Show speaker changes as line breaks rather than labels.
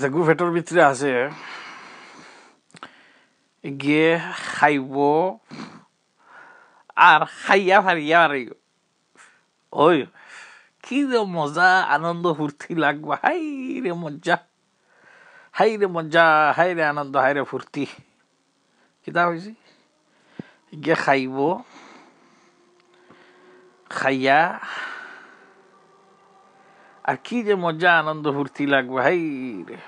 জেগু ভেটৰ ভিতৰত আছে
গে খাইব আৰু খাইয়া ভাৰিয়া মাৰিব ঐ কি মজা আনন্দ ফূৰ্তি লাগব হাই ৰে মজ্জা হাই ৰে মজা হাই ৰে আনন্দ হাই ৰে ফূৰ্তি কিতা হৈছে গে খাইব খাইয়া আর কি যে মজা আনন্দ ফুর্তি লাগবে হাই রে